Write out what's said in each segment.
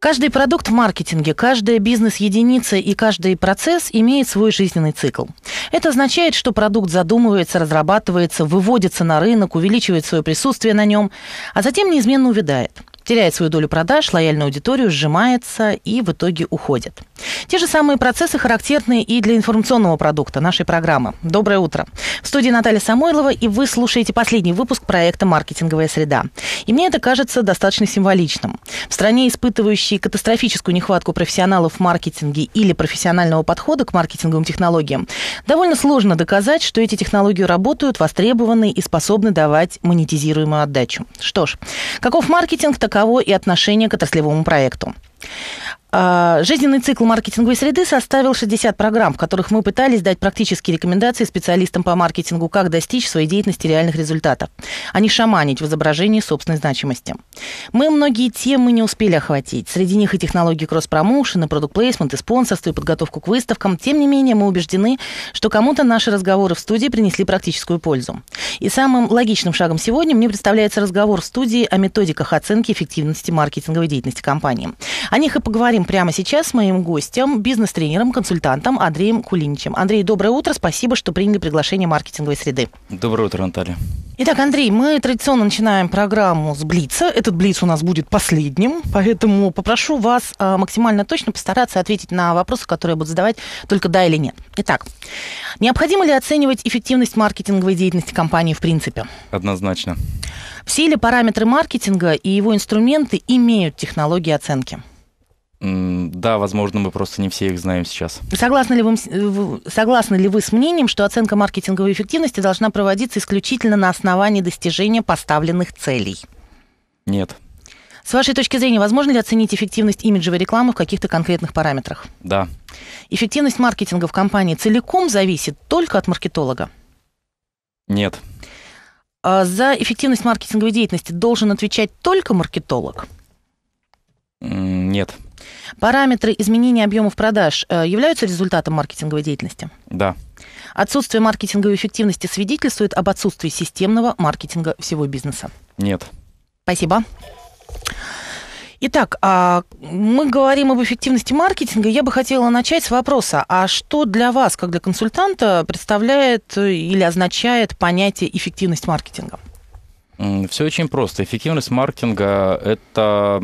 Каждый продукт в маркетинге, каждая бизнес-единица и каждый процесс имеет свой жизненный цикл. Это означает, что продукт задумывается, разрабатывается, выводится на рынок, увеличивает свое присутствие на нем, а затем неизменно увядает теряет свою долю продаж, лояльную аудиторию, сжимается и в итоге уходит. Те же самые процессы характерны и для информационного продукта нашей программы. Доброе утро. В студии Наталья Самойлова, и вы слушаете последний выпуск проекта «Маркетинговая среда». И мне это кажется достаточно символичным. В стране, испытывающей катастрофическую нехватку профессионалов в маркетинге или профессионального подхода к маркетинговым технологиям, довольно сложно доказать, что эти технологии работают, востребованы и способны давать монетизируемую отдачу. Что ж, каков маркетинг, такая таково и отношение к отраслевому проекту. А, жизненный цикл маркетинговой среды составил 60 программ, в которых мы пытались дать практические рекомендации специалистам по маркетингу, как достичь в своей деятельности реальных результатов, а не шаманить в изображении собственной значимости. Мы многие темы не успели охватить. Среди них и технологии кросс-промоушена, продукт-плейсмент, и спонсорство, и подготовку к выставкам. Тем не менее, мы убеждены, что кому-то наши разговоры в студии принесли практическую пользу. И самым логичным шагом сегодня мне представляется разговор в студии о методиках оценки эффективности маркетинговой деятельности компании. О них и поговорим поговорим прямо сейчас с моим гостем, бизнес-тренером, консультантом Андреем Кулиничем. Андрей, доброе утро, спасибо, что приняли приглашение маркетинговой среды. Доброе утро, Наталья. Итак, Андрей, мы традиционно начинаем программу с Блица. Этот Блиц у нас будет последним, поэтому попрошу вас а, максимально точно постараться ответить на вопросы, которые я буду задавать, только да или нет. Итак, необходимо ли оценивать эффективность маркетинговой деятельности компании в принципе? Однозначно. Все ли параметры маркетинга и его инструменты имеют технологии оценки? Да, возможно, мы просто не все их знаем сейчас. Согласны ли, э, вы, согласны ли вы с мнением, что оценка маркетинговой эффективности должна проводиться исключительно на основании достижения поставленных целей? Нет. С вашей точки зрения, возможно ли оценить эффективность имиджевой рекламы в каких-то конкретных параметрах? Да. Эффективность маркетинга в компании целиком зависит только от маркетолога? Нет. А за эффективность маркетинговой деятельности должен отвечать только маркетолог? Нет. Параметры изменения объемов продаж э, являются результатом маркетинговой деятельности? Да. Отсутствие маркетинговой эффективности свидетельствует об отсутствии системного маркетинга всего бизнеса? Нет. Спасибо. Итак, а, мы говорим об эффективности маркетинга. Я бы хотела начать с вопроса, а что для вас, как для консультанта, представляет э, или означает понятие эффективность маркетинга? Все очень просто. Эффективность маркетинга – это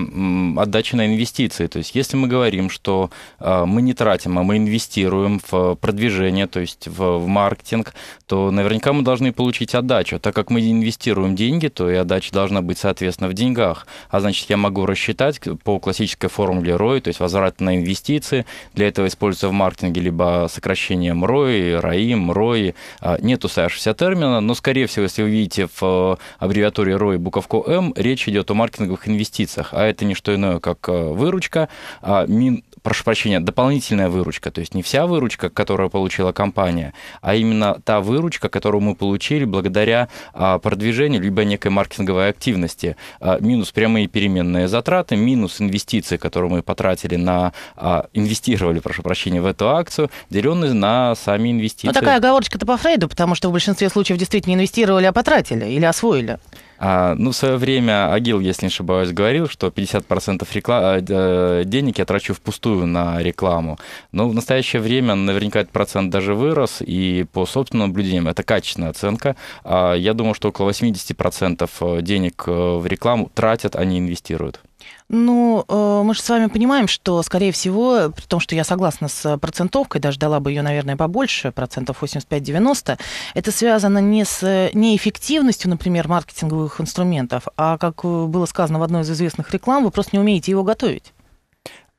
отдача на инвестиции. То есть если мы говорим, что а, мы не тратим, а мы инвестируем в продвижение, то есть в, маркетинг, то наверняка мы должны получить отдачу. Так как мы инвестируем деньги, то и отдача должна быть, соответственно, в деньгах. А значит, я могу рассчитать по классической формуле ROI, то есть возврат на инвестиции. Для этого используется в маркетинге либо сокращение ROI, RAIM, ROI. А а, нету, Саша, вся термина, но, скорее всего, если вы видите в аббревиатуре аббревиатуре ROI буковку М речь идет о маркетинговых инвестициях, а это не что иное, как э, выручка, а мин, прошу прощения, дополнительная выручка, то есть не вся выручка, которую получила компания, а именно та выручка, которую мы получили благодаря а, продвижению либо некой маркетинговой активности, а, минус прямые переменные затраты, минус инвестиции, которые мы потратили на, а, инвестировали, прошу прощения, в эту акцию, деленные на сами инвестиции. Но ну, такая оговорочка-то по Фрейду, потому что в большинстве случаев действительно инвестировали, а потратили или освоили. А, ну, в свое время Агил, если не ошибаюсь, говорил, что 50% рекла... Э, э, денег я трачу впустую на рекламу. Но в настоящее время наверняка этот процент даже вырос, и по собственным наблюдениям это качественная оценка. А, я думаю, что около 80% э, денег в рекламу тратят, а не инвестируют. Ну, э, мы же с вами понимаем, что, скорее всего, при том, что я согласна с процентовкой, даже дала бы ее, наверное, побольше, процентов 85-90, это связано не с неэффективностью, например, маркетинговых инструментов, а, как э, было сказано в одной из известных реклам, вы просто не умеете его готовить.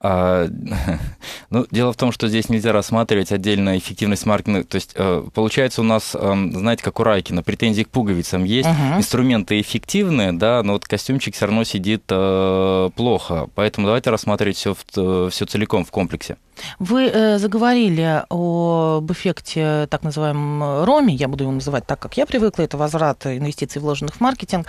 А, ну, дело в том, что здесь нельзя рассматривать отдельно эффективность маркетинга. То есть э, получается у нас, эм, знаете, как у Райкина, претензии к пуговицам есть, угу. инструменты эффективные, да, но вот костюмчик все равно сидит э, плохо. Поэтому давайте рассматривать все, э, все целиком в комплексе. Вы э, заговорили об эффекте так называемом роме, я буду его называть так, как я привыкла, это возврат инвестиций, вложенных в маркетинг.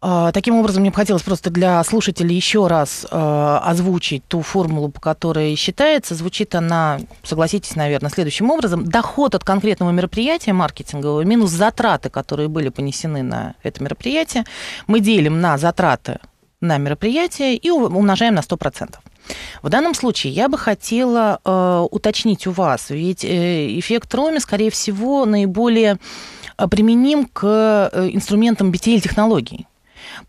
А, таким образом, мне бы хотелось просто для слушателей еще раз э, озвучить ту формулу, по которой считается. Звучит она, согласитесь, наверное, следующим образом. Доход от конкретного мероприятия маркетингового минус затраты, которые были понесены на это мероприятие, мы делим на затраты на мероприятие и умножаем на 100%. В данном случае я бы хотела э, уточнить у вас, ведь э, эффект Роми, скорее всего, наиболее э, применим к э, инструментам BTL-технологий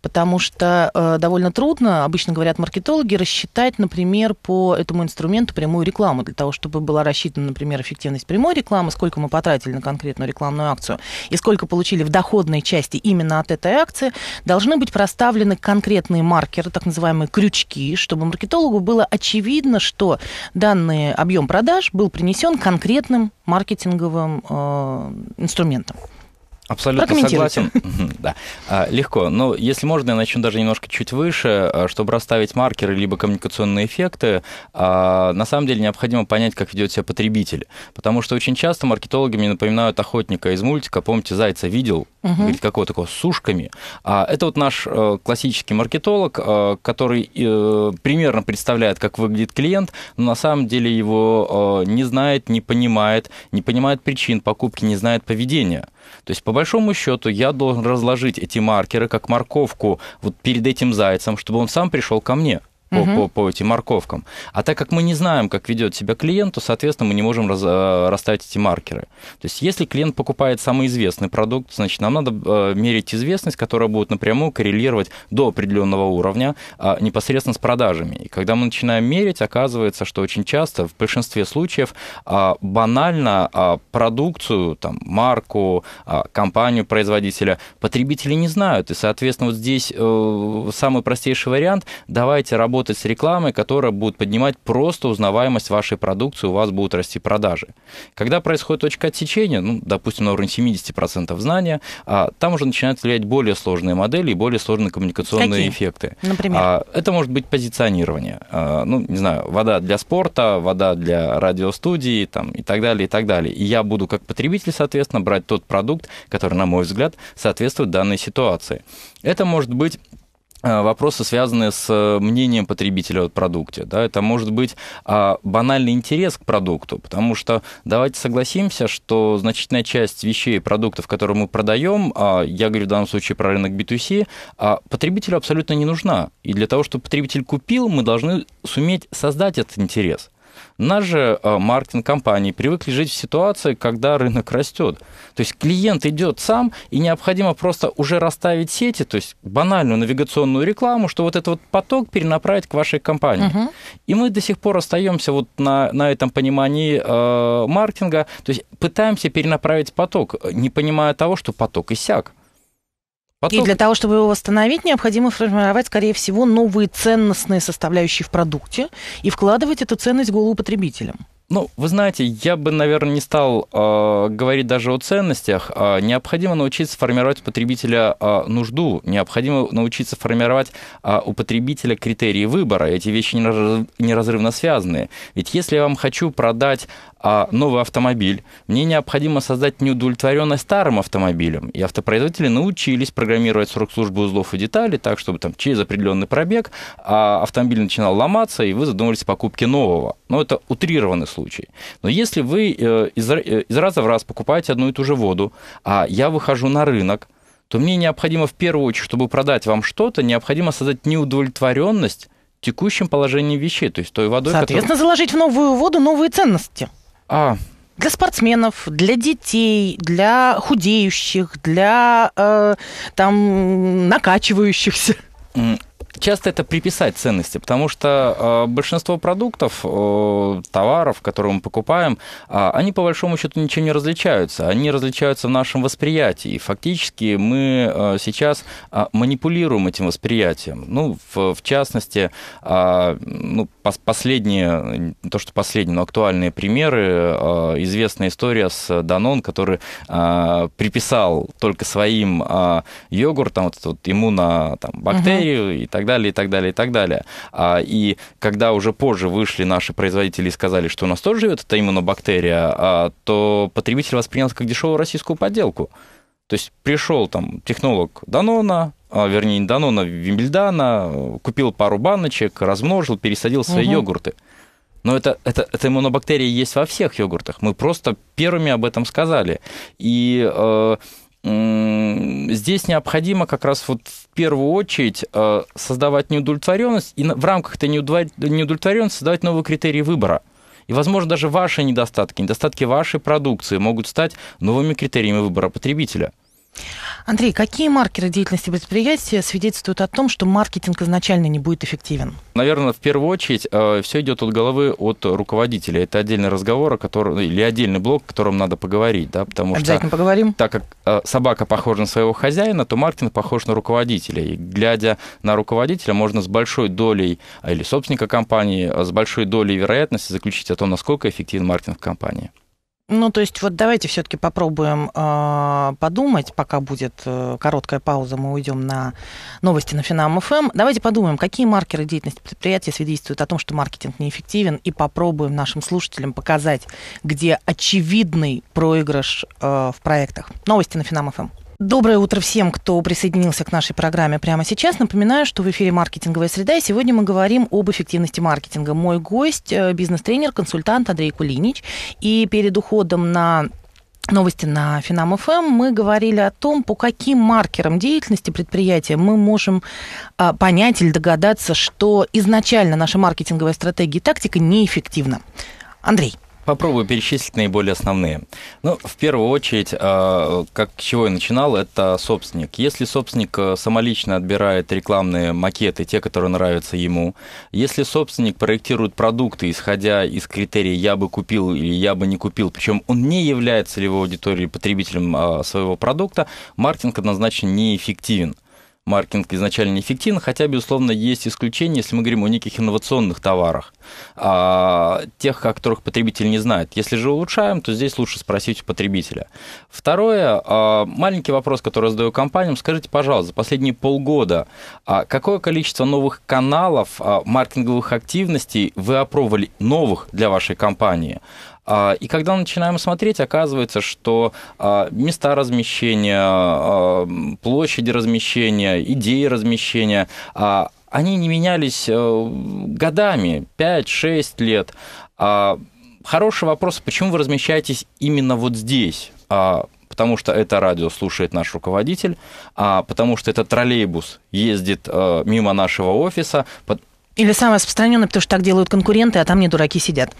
потому что э, довольно трудно, обычно говорят маркетологи, рассчитать, например, по этому инструменту прямую рекламу, для того, чтобы была рассчитана, например, эффективность прямой рекламы, сколько мы потратили на конкретную рекламную акцию и сколько получили в доходной части именно от этой акции, должны быть проставлены конкретные маркеры, так называемые крючки, чтобы маркетологу было очевидно, что данный объем продаж был принесен конкретным маркетинговым э, инструментом. Абсолютно согласен. да. А, легко. Но ну, если можно, я начну даже немножко чуть выше, а, чтобы расставить маркеры либо коммуникационные эффекты. А, на самом деле необходимо понять, как ведет себя потребитель. Потому что очень часто маркетологи мне напоминают охотника из мультика. Помните, зайца видел, говорит, какого такого, с ушками. Это вот наш э, классический маркетолог, э, который э, примерно представляет, как выглядит клиент, но на самом деле его не знает, не понимает, не понимает причин покупки, не знает поведения. То есть, по большому счету, я должен разложить эти маркеры, как морковку, вот перед этим зайцем, чтобы он сам пришел ко мне по, угу. по, по этим морковкам. А так как мы не знаем, как ведет себя клиент, то, соответственно, мы не можем раз, э, расставить эти маркеры. То есть, если клиент покупает самый известный продукт, значит, нам надо э, мерить известность, которая будет напрямую коррелировать до определенного уровня э, непосредственно с продажами. И когда мы начинаем мерить, оказывается, что очень часто, в большинстве случаев, банально продукцию, там, марку, компанию производителя потребители не знают. И, соответственно, вот здесь самый простейший вариант – давайте работать работать с рекламой, которая будет поднимать просто узнаваемость вашей продукции, у вас будут расти продажи. Когда происходит точка отсечения, ну, допустим, на уровне 70% знания, а, там уже начинают влиять более сложные модели и более сложные коммуникационные Какие? эффекты. Например? А, это может быть позиционирование. А, ну, не знаю, вода для спорта, вода для радиостудии там, и так далее, и так далее. И я буду как потребитель, соответственно, брать тот продукт, который, на мой взгляд, соответствует данной ситуации. Это может быть Э, вопросы, связанные с э, мнением потребителя о продукте. Да? Это может быть а, банальный интерес к продукту, потому что давайте согласимся, что значительная часть вещей и продуктов, которые мы продаем, а, я говорю в данном случае про рынок B2C, а, потребителю абсолютно не нужна. И для того, чтобы потребитель купил, мы должны суметь создать этот интерес – Наш же а, маркетинг компании привыкли жить в ситуации, когда рынок растет. То есть клиент идет сам, и необходимо просто уже расставить сети, то есть банальную навигационную рекламу, что вот этот вот поток перенаправить к вашей компании. Угу. И мы до сих пор остаемся вот на, на этом понимании э, маркетинга, то есть пытаемся перенаправить поток, не понимая того, что поток иссяк. Поток... И для того, чтобы его восстановить, необходимо формировать, скорее всего, новые ценностные составляющие в продукте и вкладывать эту ценность в голову потребителям. Ну, вы знаете, я бы, наверное, не стал э, говорить даже о ценностях. Э, необходимо научиться формировать у потребителя э, нужду, необходимо научиться формировать э, у потребителя критерии выбора. Эти вещи неразрывно связаны. Ведь если я вам хочу продать а, новый автомобиль, мне необходимо создать неудовлетворенность старым автомобилем. И автопроизводители научились программировать срок службы узлов и деталей так, чтобы там, через определенный пробег а автомобиль начинал ломаться, и вы задумались о покупке нового. Но это утрированный случай. Но если вы э, из, э, из раза в раз покупаете одну и ту же воду, а я выхожу на рынок, то мне необходимо в первую очередь, чтобы продать вам что-то, необходимо создать неудовлетворенность текущем положении вещей, то есть той водой, Соответственно, которую... заложить в новую воду новые ценности. А, для спортсменов, для детей, для худеющих, для э, там накачивающихся часто это приписать ценности, потому что э, большинство продуктов, э, товаров, которые мы покупаем, э, они по большому счету ничем не различаются. Они различаются в нашем восприятии. И фактически мы э, сейчас э, манипулируем этим восприятием. Ну, в, в частности, э, ну, пос- последние, то что последние, но актуальные примеры, э, известная история с Данон, который э, приписал только своим э, йогуртам вот, вот, иммунобактерию угу. и так далее далее, и так далее, и так далее. А, и когда уже позже вышли наши производители и сказали, что у нас тоже живет эта иммунобактерия, а, то потребитель воспринял как дешевую российскую подделку. То есть пришел там технолог Данона, а, вернее, Данона, Вимбельдана, купил пару баночек, размножил, пересадил свои угу. йогурты. Но это, это, это иммунобактерия есть во всех йогуртах. Мы просто первыми об этом сказали. И э, Здесь необходимо как раз вот в первую очередь э, создавать неудовлетворенность и в рамках этой неудовлетворенности создавать новые критерии выбора. И, возможно, даже ваши недостатки, недостатки вашей продукции могут стать новыми критериями выбора потребителя. Андрей, какие маркеры деятельности предприятия свидетельствуют о том, что маркетинг изначально не будет эффективен? Наверное, в первую очередь э, все идет от головы от руководителя. Это отдельный разговор, который, ну, или отдельный блок, о котором надо поговорить. Да, потому Обязательно что, поговорим. Так как э, собака похожа на своего хозяина, то маркетинг похож на руководителя. И глядя на руководителя, можно с большой долей, э, или собственника компании, с большой долей вероятности заключить о том, насколько эффективен маркетинг в компании. Ну, то есть вот давайте все-таки попробуем э, подумать, пока будет э, короткая пауза, мы уйдем на новости на Финам ФМ. Эм. Давайте подумаем, какие маркеры деятельности предприятия свидетельствуют о том, что маркетинг неэффективен, и попробуем нашим слушателям показать, где очевидный проигрыш э, в проектах. Новости на Финам ФМ. Доброе утро всем, кто присоединился к нашей программе прямо сейчас. Напоминаю, что в эфире «Маркетинговая среда», и сегодня мы говорим об эффективности маркетинга. Мой гость э, – бизнес-тренер, консультант Андрей Кулинич. И перед уходом на Новости на Финам ФМ. Эм мы говорили о том, по каким маркерам деятельности предприятия мы можем а, понять или догадаться, что изначально наша маркетинговая стратегия и тактика неэффективна. Андрей, Попробую перечислить наиболее основные. Ну, в первую очередь, а, как чего я начинал, это собственник. Если собственник э, самолично отбирает рекламные макеты, те, которые нравятся ему, если собственник проектирует продукты, исходя из критерия «я бы купил» или «я бы не купил», причем он не является целевой аудиторией потребителем а, своего продукта, маркетинг однозначно неэффективен маркетинг изначально неэффективен, хотя, безусловно, есть исключения, если мы говорим о неких инновационных товарах, а, тех, о которых потребитель не знает. Если же улучшаем, то здесь лучше спросить у потребителя. Второе, а, маленький вопрос, который задаю компаниям. Скажите, пожалуйста, за последние полгода а, какое количество новых каналов маркетинговых активностей вы опробовали новых для вашей компании? А, и когда начинаем смотреть, оказывается, что а, места размещения, а, площади размещения, идеи размещения, они не менялись э, годами, 5-6 лет. Хороший вопрос, почему вы размещаетесь именно вот здесь? потому что это радио слушает наш руководитель, а потому что этот троллейбус ездит э, мимо нашего офиса. Или самое распространенное, потому что так делают конкуренты, а там не дураки сидят.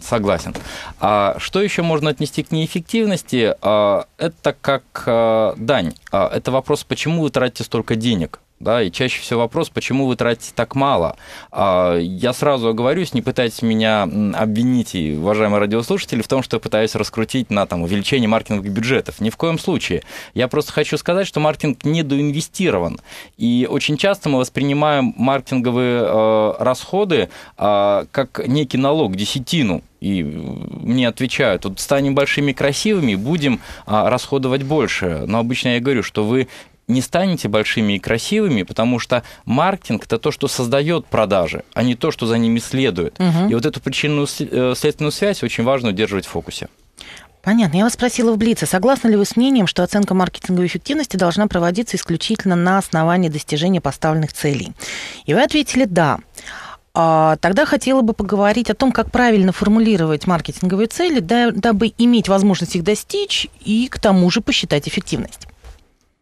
Согласен. А что еще можно отнести к неэффективности? А, это как а, дань. А, это вопрос, почему вы тратите столько денег? да, и чаще всего вопрос, почему вы тратите так мало. А, я сразу оговорюсь, не пытайтесь меня обвинить, уважаемые радиослушатели, в том, что я пытаюсь раскрутить на там, увеличение маркетинговых бюджетов. Ни в коем случае. Я просто хочу сказать, что маркетинг недоинвестирован. И очень часто мы воспринимаем маркетинговые э, расходы а, как некий налог, десятину и э, мне отвечают, вот станем большими красивыми, будем а, расходовать больше. Но обычно я говорю, что вы не станете большими и красивыми, потому что маркетинг это то, что создает продажи, а не то, что за ними следует. Угу. И вот эту причинную э, следственную связь очень важно удерживать в фокусе. Понятно. Я вас спросила в Блице, согласны ли вы с мнением, что оценка маркетинговой эффективности должна проводиться исключительно на основании достижения поставленных целей? И вы ответили «да». А, тогда хотела бы поговорить о том, как правильно формулировать маркетинговые цели, дабы иметь возможность их достичь и к тому же посчитать эффективность.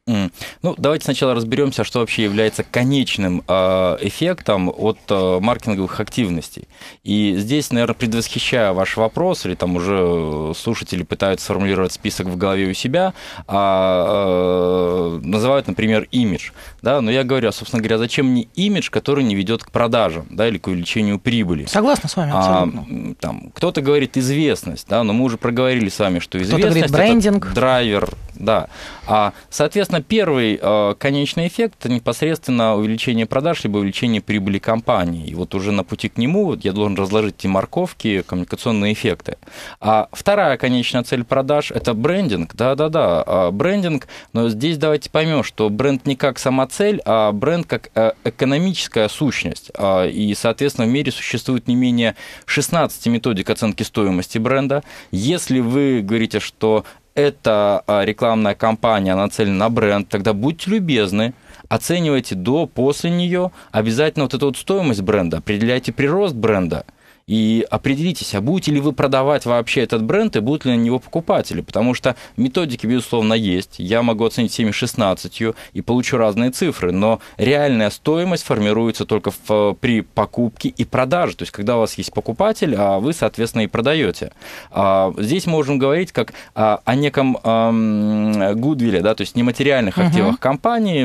Mm. Ну, давайте сначала разберемся, что вообще является конечным э, эффектом от э, маркетинговых активностей. И здесь, наверное, предвосхищая ваш вопрос, или там уже э, слушатели пытаются сформулировать список в голове у себя, а, э, называют, например, имидж. Да? Но я говорю, а, собственно говоря, зачем мне имидж, который не ведет к продажам да, или к увеличению прибыли? Согласна с вами, абсолютно. А, там, кто-то говорит известность, да, но мы уже проговорили с вами, что известность это драйвер да. А, соответственно, первый э, конечный эффект – это непосредственно увеличение продаж либо увеличение прибыли компании. И вот уже на пути к нему вот, я должен разложить эти морковки, коммуникационные эффекты. А вторая конечная цель продаж – это брендинг. Да-да-да, а, брендинг. Но здесь давайте поймем, что бренд не как сама цель, а бренд как э, экономическая сущность. А, и, соответственно, в мире существует не менее 16 методик оценки стоимости бренда. Если вы говорите, что это а, рекламная кампания нацелена на бренд, тогда будьте любезны, оценивайте до, после нее, обязательно вот эту вот стоимость бренда, определяйте прирост бренда – и определитесь, а будете ли вы продавать вообще этот бренд и будут ли на него покупатели, потому что методики, безусловно, есть, я могу оценить всеми 16 и получу разные цифры, но реальная стоимость формируется только в, э, при покупке и продаже, то есть когда у вас есть покупатель, а вы, соответственно, и продаете. А, здесь можем говорить как а, о неком Гудвилле, да, то есть нематериальных угу. активах компании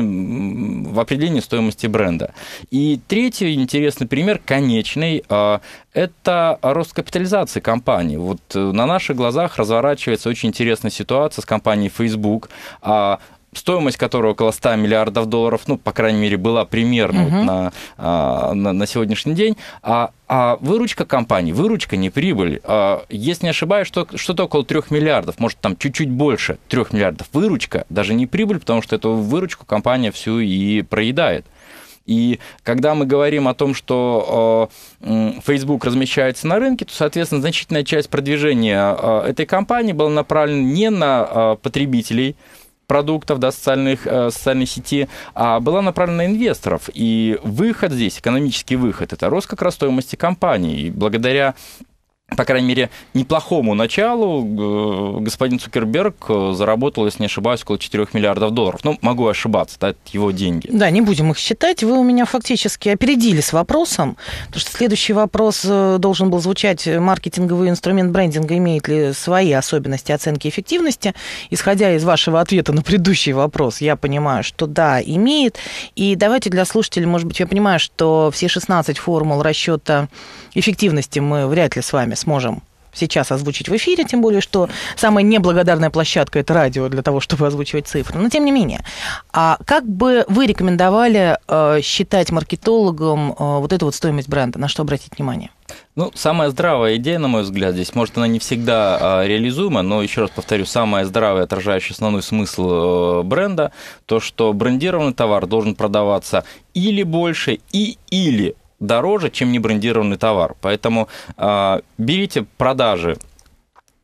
в определении стоимости бренда. И третий интересный пример, конечный, а, это это рост капитализации компании. Вот э, на наших глазах разворачивается очень интересная ситуация с компанией Facebook а стоимость которой около 100 миллиардов долларов, ну, по крайней мере, была примерно угу. на, а, на, на сегодняшний день, а, а выручка компании, выручка не прибыль, а, если не ошибаюсь, что, что-то около 3 миллиардов, может, там чуть-чуть больше 3 миллиардов выручка, даже не прибыль, потому что эту выручку компания всю и проедает. И когда мы говорим о том, что э, Facebook размещается на рынке, то, соответственно, значительная часть продвижения э, этой компании была направлена не на э, потребителей, продуктов, да, социальных, э, социальной сети, а была направлена на инвесторов. И выход здесь, экономический выход, это рост как раз стоимости компании. И благодаря по крайней мере, неплохому началу э, господин Цукерберг э, заработал, если не ошибаюсь, около 4 миллиардов долларов. Ну, могу ошибаться, да, это его деньги. Да, не будем их считать. Вы у меня фактически опередили с вопросом, потому что следующий вопрос э, должен был звучать, маркетинговый инструмент брендинга имеет ли свои особенности оценки эффективности. Исходя из вашего ответа на предыдущий вопрос, я понимаю, что да, имеет. И давайте для слушателей, может быть, я понимаю, что все 16 формул расчета эффективности мы вряд ли с вами сможем сейчас озвучить в эфире, тем более, что самая неблагодарная площадка это радио для того, чтобы озвучивать цифры. Но тем не менее, а как бы вы рекомендовали э, считать маркетологом э, вот эту вот стоимость бренда? На что обратить внимание? Ну, самая здравая идея, на мой взгляд, здесь, может, она не всегда а, реализуема, но, еще раз повторю, самая здравая, отражающая основной смысл э, бренда, то, что брендированный товар должен продаваться или больше, и или дороже, чем небрендированный товар. Поэтому а, берите продажи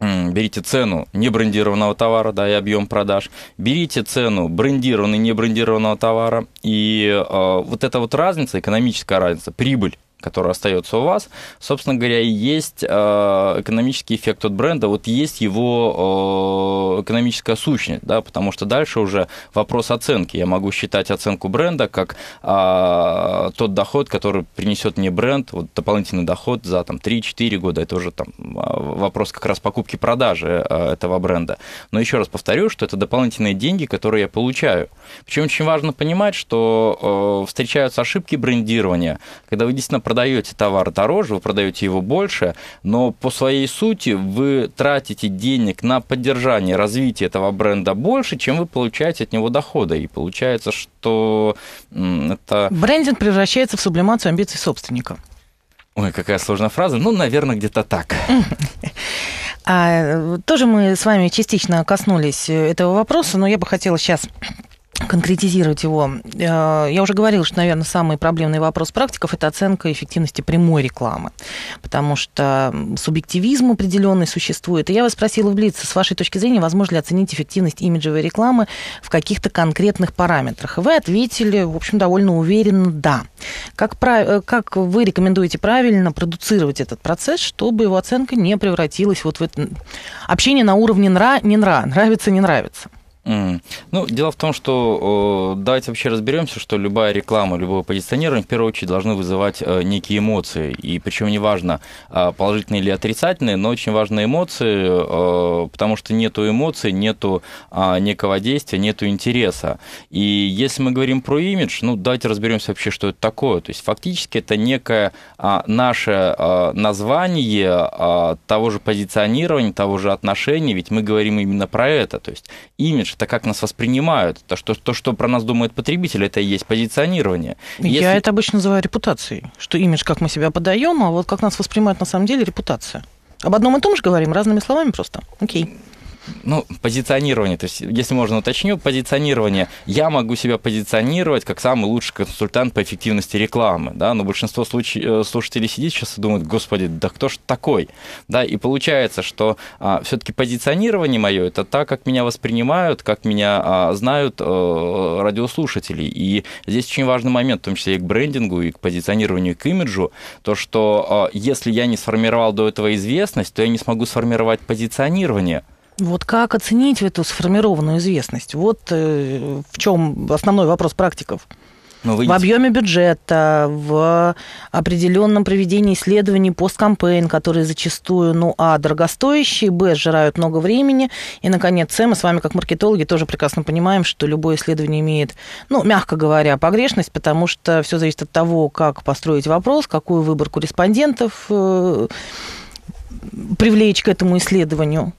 берите цену небрендированного товара, да, и объем продаж, берите цену брендированного и небрендированного товара, и а, вот эта вот разница, экономическая разница, прибыль который остается у вас, собственно говоря, и есть э, экономический эффект от бренда, вот есть его э, экономическая сущность, да, потому что дальше уже вопрос оценки. Я могу считать оценку бренда как э, тот доход, который принесет мне бренд, вот дополнительный доход за там 3-4 года, это уже там вопрос как раз покупки-продажи этого бренда. Но еще раз повторю, что это дополнительные деньги, которые я получаю. Причем очень важно понимать, что встречаются ошибки брендирования, когда вы действительно продаете товар дороже, вы продаете его больше, но по своей сути вы тратите денег на поддержание развития этого бренда больше, чем вы получаете от него дохода. И получается, что это... Брендинг превращается в сублимацию амбиций собственника. Ой, какая сложная фраза. Ну, наверное, где-то так. А, тоже мы с вами частично коснулись э, этого вопроса, но я бы хотела сейчас конкретизировать его. Э, я уже говорила, что, наверное, самый проблемный вопрос практиков – это оценка эффективности прямой рекламы, потому что субъективизм определенный существует. И я вас спросила в Блице, с вашей точки зрения, возможно ли оценить эффективность имиджевой рекламы в каких-то конкретных параметрах? И вы ответили, в общем, довольно уверенно «да». Как, прав... Э, как вы рекомендуете правильно продуцировать этот процесс, чтобы его оценка не превратилась вот в это общение на уровне «нра-не-нра», «нравится-не нравится»? Mm. Ну, дело в том, что э, давайте вообще разберемся, что любая реклама, любое позиционирование в первую очередь должны вызывать э, некие эмоции. И причем неважно, э, а, положительные или отрицательные, но очень важны эмоции, э, потому что нету эмоций, нету э, некого действия, нету интереса. И если мы говорим про имидж, ну, давайте разберемся вообще, что это такое. То есть фактически это некое э, наше э, название э, того же позиционирования, того же отношения, ведь мы говорим именно про это. То есть имидж имидж, это как нас воспринимают, то, что, то, что про нас думает потребитель, это и есть позиционирование. Если... Я это обычно называю репутацией, что имидж, как мы себя подаем, а вот как нас воспринимают на самом деле репутация. Об одном и том же говорим, разными словами просто. Окей ну, позиционирование, то есть, если можно уточню, позиционирование. Я могу себя позиционировать как самый лучший консультант по эффективности рекламы, да, но большинство случ... Э, слушателей сидит сейчас и думает, господи, да кто ж такой, да, и получается, что а, все-таки позиционирование мое это так, как меня воспринимают, как меня а, знают а, радиослушатели, и здесь очень важный момент, в том числе и к брендингу, и к позиционированию, и к имиджу, то, что а, если я не сформировал до этого известность, то я не смогу сформировать позиционирование. Вот как оценить эту сформированную известность? Вот э, в чем основной вопрос практиков. Ну, в объеме бюджета, в определенном проведении исследований посткампейн, которые зачастую, ну, а, дорогостоящие, б, сжирают много времени, и, наконец, с, мы с вами, как маркетологи, тоже прекрасно понимаем, что любое исследование имеет, ну, мягко говоря, погрешность, потому что все зависит от того, как построить вопрос, какую выборку респондентов э, привлечь к этому исследованию.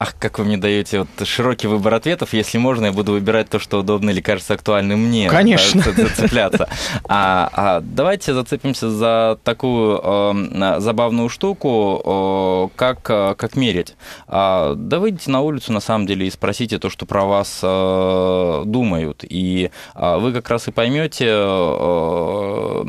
Ах, как вы мне даете вот широкий выбор ответов. Если можно, я буду выбирать то, что удобно или кажется актуальным мне. Конечно. зацепляться. А, а давайте зацепимся за такую э, забавную штуку, э, как, э, как мерить. А, да выйдите на улицу, на самом деле, и спросите то, что про вас э, думают. И э, вы как раз и поймете, э,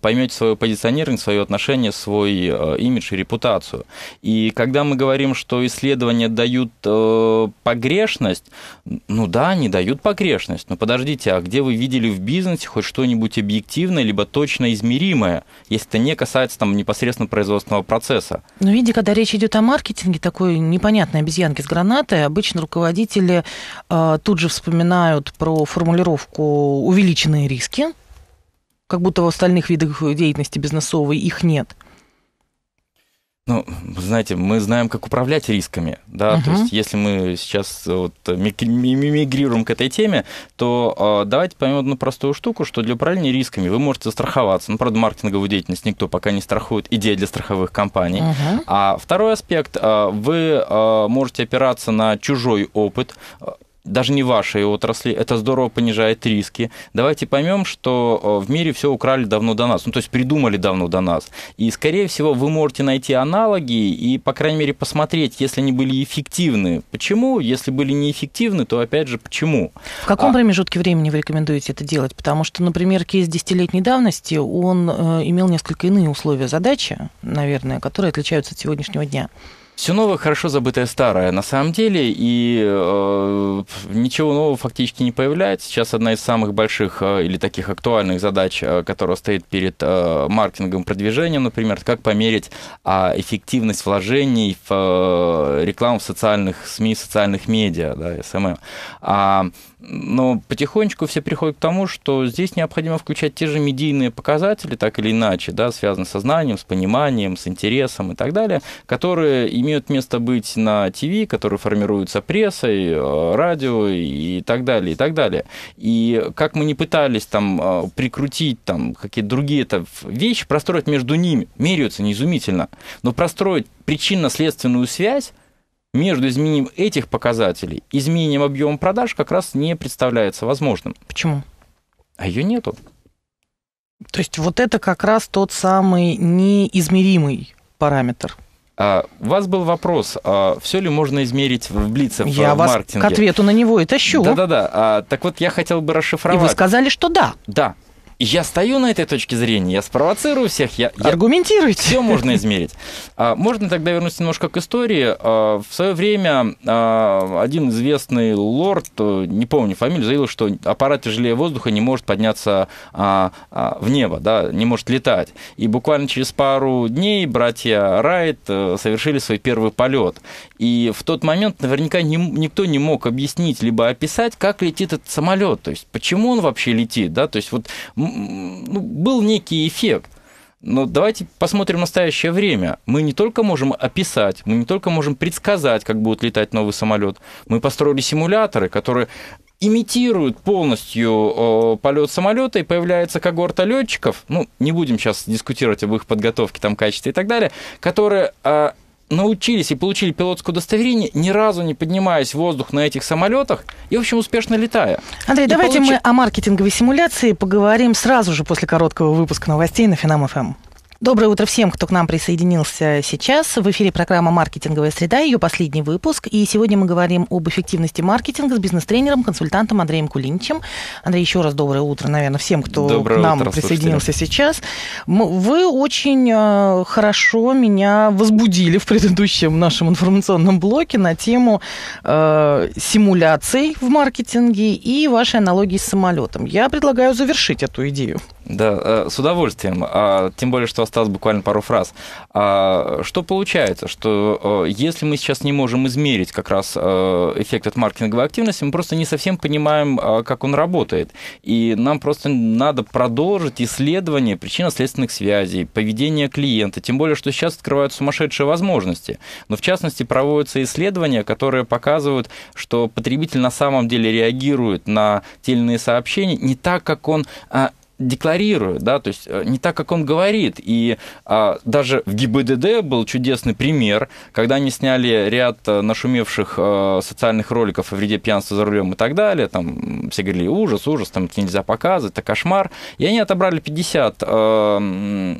поймете свое позиционирование, свое отношение, свой э, имидж и репутацию. И когда мы говорим, что исследование дают э, погрешность, ну да, они дают погрешность, но подождите, а где вы видели в бизнесе хоть что-нибудь объективное, либо точно измеримое, если это не касается там непосредственно производственного процесса? Ну, видите, когда речь идет о маркетинге, такой непонятной обезьянки с гранатой, обычно руководители э, тут же вспоминают про формулировку «увеличенные риски», как будто в остальных видах деятельности бизнесовой их нет – ну, знаете, мы знаем, как управлять рисками, да, угу. то есть если мы сейчас э, вот э, мигрируем к этой теме, то э, давайте поймем одну простую штуку, что для управления рисками вы можете страховаться, ну, правда, маркетинговую деятельность никто пока не страхует, идея для страховых компаний, угу. а второй аспект, э, вы э, можете опираться на чужой опыт, даже не вашей отрасли, это здорово понижает риски. Давайте поймем, что э, в мире все украли давно до нас, ну то есть придумали давно до нас. И, скорее всего, вы можете найти аналоги и, по крайней мере, посмотреть, если они были эффективны. Почему? Если были неэффективны, то, опять же, почему? В каком а... промежутке времени вы рекомендуете это делать? Потому что, например, кейс десятилетней давности, он э, имел несколько иные условия задачи, наверное, которые отличаются от сегодняшнего дня. Все новое, хорошо забытое старое, на самом деле, и э, ничего нового фактически не появляется. Сейчас одна из самых больших э, или таких актуальных задач, э, которая стоит перед э, маркетингом, продвижением, например, как померить э, эффективность вложений в э, рекламу в социальных СМИ, социальных медиа, да, СММ. Эм эм. А, но потихонечку все приходят к тому, что здесь необходимо включать те же медийные показатели, так или иначе, да, связанные со знанием, с пониманием, с интересом и так далее, которые имеют место быть на ТВ, которые формируются прессой, э, радио и так далее, и так далее. И как мы не пытались там э, прикрутить там какие-то другие -то вещи, простроить между ними, меряются неизумительно, но простроить причинно-следственную связь между изменением этих показателей и изменением объема продаж как раз не представляется возможным. Почему? А ее нету. То есть вот это как раз тот самый неизмеримый параметр. А, у вас был вопрос, а все ли можно измерить в Блице в я маркетинге? Я вас к ответу на него и тащу. Да-да-да. А, так вот, я хотел бы расшифровать. И вы сказали, что да. Да. Я стою на этой точке зрения, я спровоцирую всех, я... Аргументируйте. Все можно измерить. А, можно тогда вернуться немножко к истории. А, в свое время а, один известный лорд, э, не помню фамилию, заявил, что аппарат тяжелее воздуха не может подняться в небо, да, не может летать. И буквально через пару дней братья Райт э, совершили свой первый полет. И в тот момент наверняка не, никто не мог объяснить либо описать, как летит этот самолет, то есть почему он вообще летит, да, то есть вот ну, был некий эффект. Но давайте посмотрим настоящее время. Мы не только можем описать, мы не только можем предсказать, как будет летать новый самолет. Мы построили симуляторы, которые имитируют полностью полет самолета, и появляется когорта летчиков, ну, не будем сейчас дискутировать об их подготовке, там, качестве и так далее, которые а, научились и получили пилотское удостоверение, ни разу не поднимаясь в воздух на этих самолетах и, в общем, успешно летая. Андрей, и давайте получ... мы о маркетинговой симуляции поговорим сразу же после короткого выпуска новостей на Финам-ФМ. Доброе утро всем, кто к нам присоединился сейчас. В эфире программа «Маркетинговая среда», ее последний выпуск. И сегодня мы говорим об эффективности маркетинга с бизнес-тренером, консультантом Андреем Кулиничем. Андрей, еще раз доброе утро, наверное, всем, кто доброе к нам утро, присоединился слушатели. сейчас. Вы очень э, хорошо меня возбудили в предыдущем нашем информационном блоке на тему э, симуляций в маркетинге и вашей аналогии с самолетом. Я предлагаю завершить эту идею. Да, э, с удовольствием. А, тем более, что осталось буквально пару фраз. А что получается, что э, если мы сейчас не можем измерить как раз э, эффект от маркетинговой активности, мы просто не совсем понимаем, а, как он работает. И нам просто надо продолжить исследование причинно-следственных связей, поведения клиента, тем более, что сейчас открывают сумасшедшие возможности. Но в частности проводятся исследования, которые показывают, что потребитель на самом деле реагирует на те сообщения не так, как он а, декларирует, да, то есть э, не так, как он говорит. И а, даже в ГИБДД был чудесный пример, когда они сняли ряд э, нашумевших а, социальных роликов о вреде пьянства за рулем и так далее, там все говорили, ужас, ужас, там это нельзя показывать, это кошмар. И они отобрали 50 а,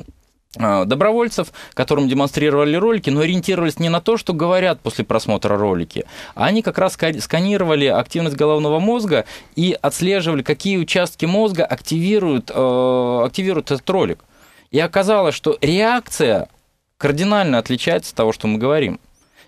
а, добровольцев, которым демонстрировали ролики, но ориентировались не на то, что говорят после просмотра ролики, а они как раз сканировали активность головного мозга и отслеживали, какие участки мозга активируют, э, активируют этот ролик. И оказалось, что реакция кардинально отличается от того, что мы говорим.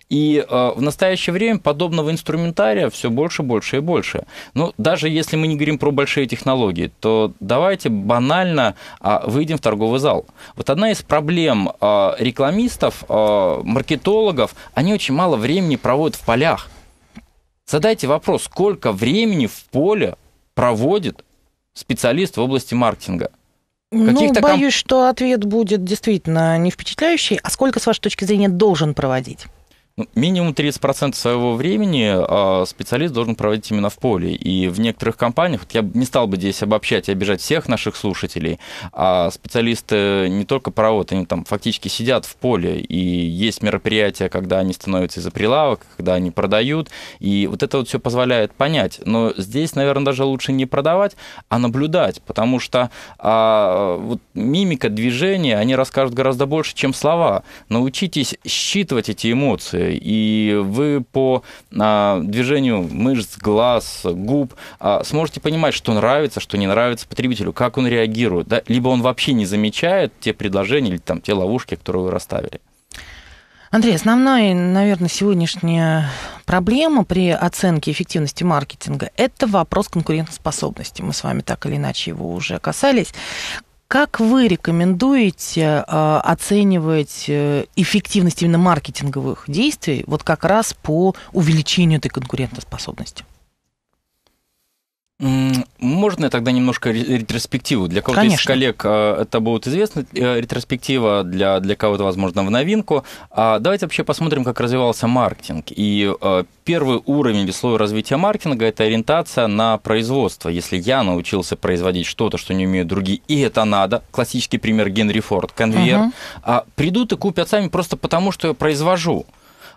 И э, в настоящее время подобного инструментария все больше, больше и больше. Но ну, даже если мы не говорим про большие технологии, то давайте банально а, выйдем в торговый зал. Вот одна из проблем а, рекламистов, а, маркетологов, они очень мало времени проводят в полях. Задайте вопрос, сколько времени в поле проводит специалист в области маркетинга? Ну, боюсь, комп... что ответ будет действительно не впечатляющий. А сколько, с вашей точки зрения, должен проводить? Ну, минимум 30% своего времени а, специалист должен проводить именно в поле. И в некоторых компаниях, вот я не стал бы здесь обобщать и обижать всех наших слушателей, а специалисты не только провод, они там фактически сидят в поле. И есть мероприятия, когда они становятся из-за прилавок, когда они продают. И вот это вот все позволяет понять. Но здесь, наверное, даже лучше не продавать, а наблюдать. Потому что а, вот мимика, движение, они расскажут гораздо больше, чем слова. Научитесь считывать эти эмоции и вы по а, движению мышц, глаз, губ а, сможете понимать, что нравится, что не нравится потребителю, как он реагирует, да? либо он вообще не замечает те предложения или там те ловушки, которые вы расставили. Андрей, основная, наверное, сегодняшняя проблема при оценке эффективности маркетинга – это вопрос конкурентоспособности. Мы с вами так или иначе его уже касались. Как вы рекомендуете а, оценивать э, эффективность именно маркетинговых действий вот как раз по увеличению этой конкурентоспособности? Можно я тогда немножко ретроспективу? Для кого-то из коллег э, это будет известно, э, ретроспектива для, для кого-то, возможно, в новинку. А давайте вообще посмотрим, как развивался маркетинг. И э, первый уровень или слой развития маркетинга – это ориентация на производство. Если я научился производить что-то, что не умеют другие, и это надо, классический пример Генри Форд, конвейер, угу. придут и купят сами просто потому, что я произвожу.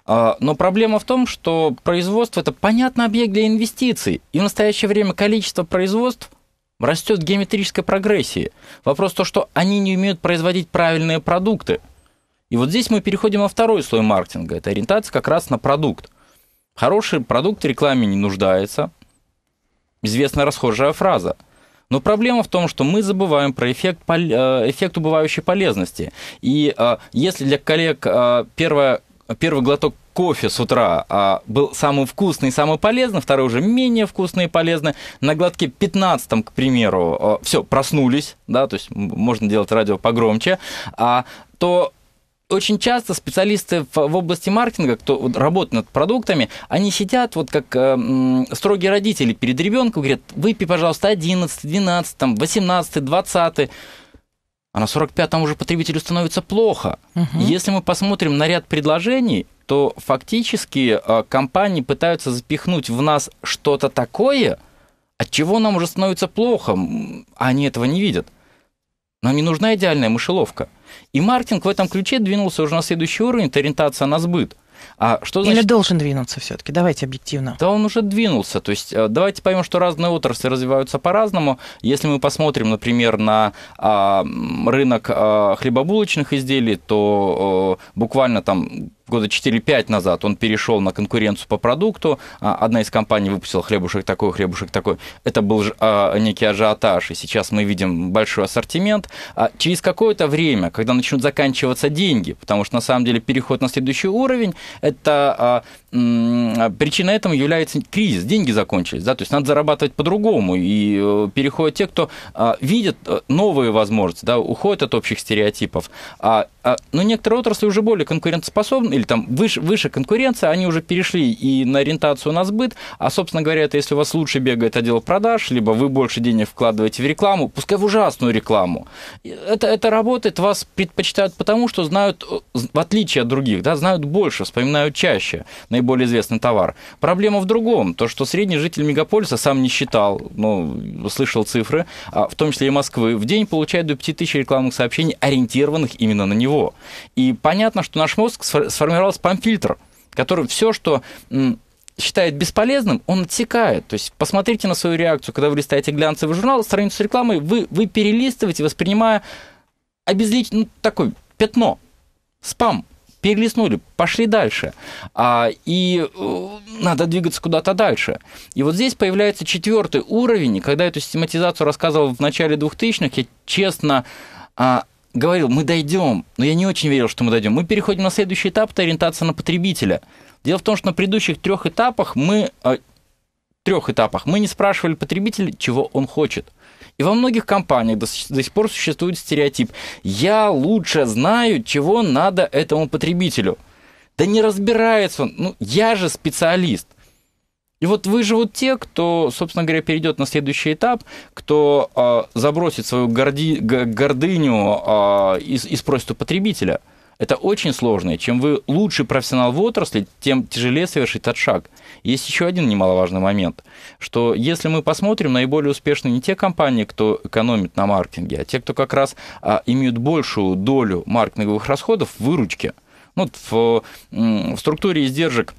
А, но проблема в том, что производство – это понятный объект для инвестиций. И в настоящее время количество производств растет в геометрической прогрессии. Вопрос то, что они не умеют производить правильные продукты. И вот здесь мы переходим на второй слой маркетинга. Это ориентация как раз на продукт. Хороший продукт рекламе не нуждается. Известная расхожая фраза. Но проблема в том, что мы забываем про эффект, э, эффект убывающей полезности. И э, если для коллег э, первое первый глоток кофе с утра а, был самый вкусный и самый полезный, второй уже менее вкусный и полезный. На глотке 15, к примеру, а, все, проснулись, да, то есть можно делать радио погромче, а, то очень часто специалисты в, области маркетинга, кто вот, работает над продуктами, они сидят вот как э, строгие родители перед ребенком, говорят, выпей, пожалуйста, 11, 12, там, 18, 20 а на 45-м уже потребителю становится плохо. Угу. Если мы посмотрим на ряд предложений, то фактически э, компании пытаются запихнуть в нас что-то такое, от чего нам уже становится плохо, а они этого не видят. Нам не нужна идеальная мышеловка. И маркетинг в этом ключе двинулся уже на следующий уровень, это ориентация на сбыт. А что значит... Или должен двинуться все-таки? Давайте объективно. Да, он уже двинулся. То есть э, давайте поймем, что разные отрасли развиваются по-разному. Если мы посмотрим, например, на а, рынок а, хлебобулочных изделий, то а, буквально там года 4-5 назад он перешел на конкуренцию по продукту. А, одна из компаний выпустила хлебушек такой, хлебушек такой. Это был а, некий ажиотаж, и сейчас мы видим большой ассортимент. А через какое-то время, когда начнут заканчиваться деньги, потому что на самом деле переход на следующий уровень это а, причиной этому является кризис, деньги закончились, да, то есть надо зарабатывать по-другому, и э, переходят те, кто а, видят э, новые возможности, да, уходят от общих стереотипов, а, а, но некоторые отрасли уже более конкурентоспособны, или там выше, выше конкуренция, они уже перешли и на ориентацию на сбыт, а, собственно говоря, это если у вас лучше бегает отдел продаж, либо вы больше денег вкладываете в рекламу, пускай в ужасную рекламу, это, это работает, вас предпочитают потому, что знают, э, в отличие от других, да, знают больше, вспоминают чаще, на наиболее известный товар. Проблема в другом, то, что средний житель мегаполиса сам не считал, но ну, слышал цифры, а в том числе и Москвы, в день получает до 5000 рекламных сообщений, ориентированных именно на него. И понятно, что наш мозг сформировал спам-фильтр, который все, что считает бесполезным, он отсекает. То есть посмотрите на свою реакцию, когда вы листаете глянцевый журнал, страницу с рекламой, вы, вы перелистываете, воспринимая обезличенное, ну, такое пятно, спам, перелистнули, пошли дальше. А, и э, надо двигаться куда-то дальше. И вот здесь появляется четвертый уровень, и когда эту систематизацию рассказывал в начале 2000-х, я честно э, говорил, мы дойдем, но я не очень верил, что мы дойдем. Мы переходим на следующий этап, это ориентация на потребителя. Дело в том, что на предыдущих трех этапах мы э, трех этапах мы не спрашивали потребителя, чего он хочет. И во многих компаниях до, до сих пор существует стереотип «я лучше знаю, чего надо этому потребителю». Да не разбирается он, ну я же специалист. И вот выживут те, кто, собственно говоря, перейдет на следующий этап, кто э, забросит свою горди, гордыню э, а, и, и спросит у потребителя – это очень сложно. И чем вы лучше профессионал в отрасли, тем тяжелее совершить этот шаг. Есть еще один немаловажный момент, что если мы посмотрим, наиболее успешны не те компании, кто экономит на маркетинге, а те, кто как раз а, имеют большую долю маркетинговых расходов в выручке. Ну, в, в структуре издержек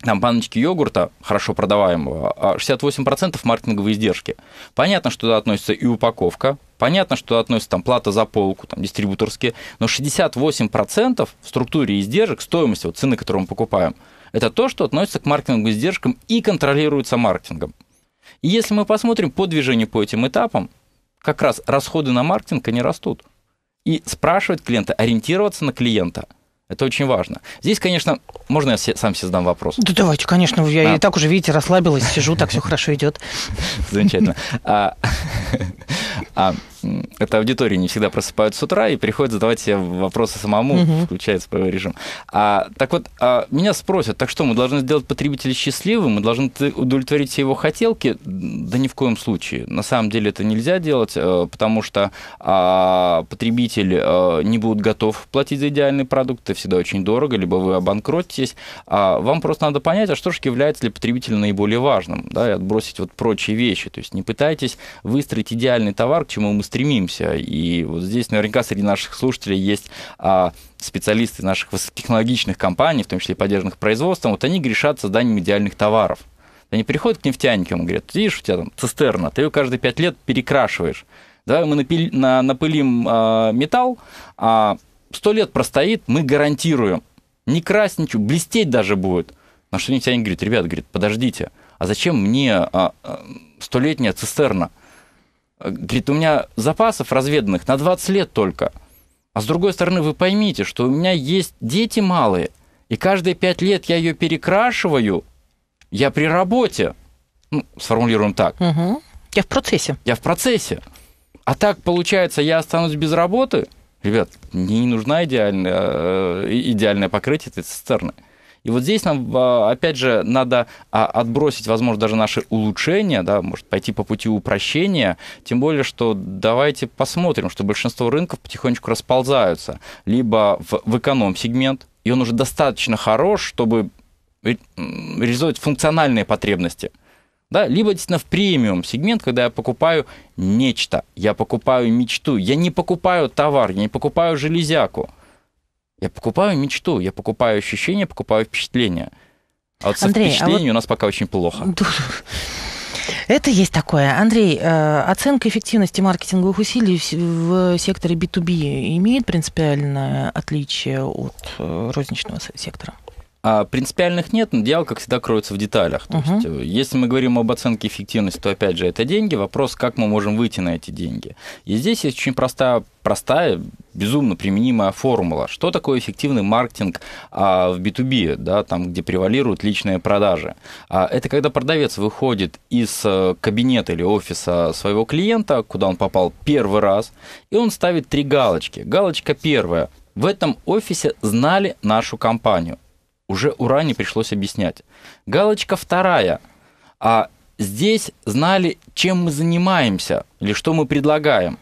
там баночки йогурта, хорошо продаваемого, 68% а, маркетинговые издержки. Понятно, что туда относится и упаковка, Понятно, что относится там плата за полку, там дистрибуторские, но 68% в структуре издержек, стоимости, вот цены, которую мы покупаем, это то, что относится к маркетинговым издержкам и контролируется маркетингом. И если мы посмотрим по движению по этим этапам, как раз расходы на маркетинг, они растут. И спрашивать клиента, ориентироваться на клиента – это очень важно. Здесь, конечно, можно я сам себе задам вопрос? Да давайте, конечно, я а. и так уже, видите, расслабилась, сижу, так все хорошо идет. Замечательно. А, а эта аудитория не всегда просыпается с утра и приходит задавать себе вопросы самому, угу. включая свой режим. А, так вот, а, меня спросят, так что, мы должны сделать потребителя счастливым, мы должны удовлетворить все его хотелки? Да ни в коем случае. На самом деле это нельзя делать, э, потому что а, потребитель а, не будут готов платить за идеальный продукт, это всегда очень дорого, либо вы обанкротитесь. А, вам просто надо понять, а что же является для потребителя наиболее важным, да, и отбросить вот прочие вещи. То есть не пытайтесь выстроить идеальный товар, товар, к чему мы стремимся. И вот здесь наверняка среди наших слушателей есть а, специалисты наших высокотехнологичных компаний, в том числе и поддержанных производством, вот они грешат созданием идеальных товаров. Они приходят к нефтяникам и говорят, видишь, у тебя там цистерна, ты ее каждые пять лет перекрашиваешь. Давай мы напили, на, напылим э, металл, а сто лет простоит, мы гарантируем. Не красть ничего, блестеть даже будет. На что нефтяник говорит, ребят, говорит, подождите, а зачем мне а, столетняя цистерна? Э, говорит, у меня запасов разведанных на 20 лет только. А с другой стороны, вы поймите, что у меня есть дети малые, и каждые 5 лет я ее перекрашиваю, я при работе. Ну, сформулируем так. Угу. Я в процессе. Я в процессе. А так, получается, я останусь без работы? Ребят, не нужна идеальная, э, идеальное покрытие этой цистерны. И вот здесь нам, а, опять же, надо а, отбросить, возможно, даже наши улучшения, да, может, пойти по пути упрощения, тем более, что давайте посмотрим, что большинство рынков потихонечку расползаются либо в, в эконом-сегмент, и он уже достаточно хорош, чтобы реализовать функциональные потребности. Да, либо действительно в премиум сегмент, когда я покупаю нечто, я покупаю мечту, я не покупаю товар, я не покупаю железяку, я покупаю мечту, я покупаю ощущение, покупаю впечатление. А вот со Андрей, а вот... у нас пока очень плохо. Это есть такое. Андрей, э, оценка эффективности маркетинговых усилий в секторе B2B имеет принципиальное отличие от э, розничного сектора? А принципиальных нет, но дьявол, как всегда, кроется в деталях. То угу. есть, э, если мы говорим об оценке эффективности, то, опять же, это деньги. Вопрос, как мы можем выйти на эти деньги. И здесь есть очень простая, простая безумно применимая формула. Что такое эффективный маркетинг а, в B2B, да, там, где превалируют личные продажи? А, это когда продавец выходит из э, кабинета или офиса своего клиента, куда он попал первый раз, и он ставит три галочки. Галочка первая. В этом офисе знали нашу компанию уже ура не пришлось объяснять. Галочка вторая. А здесь знали, чем мы занимаемся или что мы предлагаем.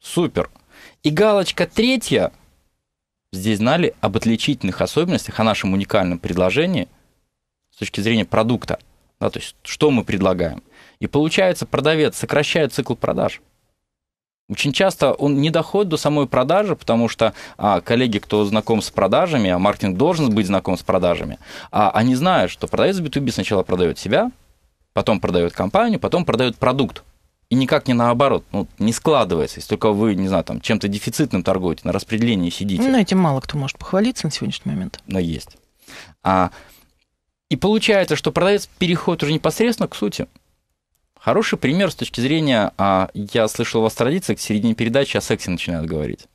Супер. И галочка третья. Здесь знали об отличительных особенностях, о нашем уникальном предложении с точки зрения продукта. Да, то есть, что мы предлагаем. И получается, продавец сокращает цикл продаж. Очень часто он не доходит до самой продажи, потому что а, коллеги, кто знаком с продажами, а маркетинг должен быть знаком с продажами, а, они знают, что продавец B2B сначала продает себя, потом продает компанию, потом продает продукт. И никак не наоборот, ну, не складывается, если только вы, не знаю, там, чем-то дефицитным торгуете, на распределении сидите. Ну, этим мало кто может похвалиться на сегодняшний момент. Но есть. А, и получается, что продавец переходит уже непосредственно к сути. Хороший пример с точки зрения, а, я слышал у вас традиция, к середине передачи о сексе начинают говорить.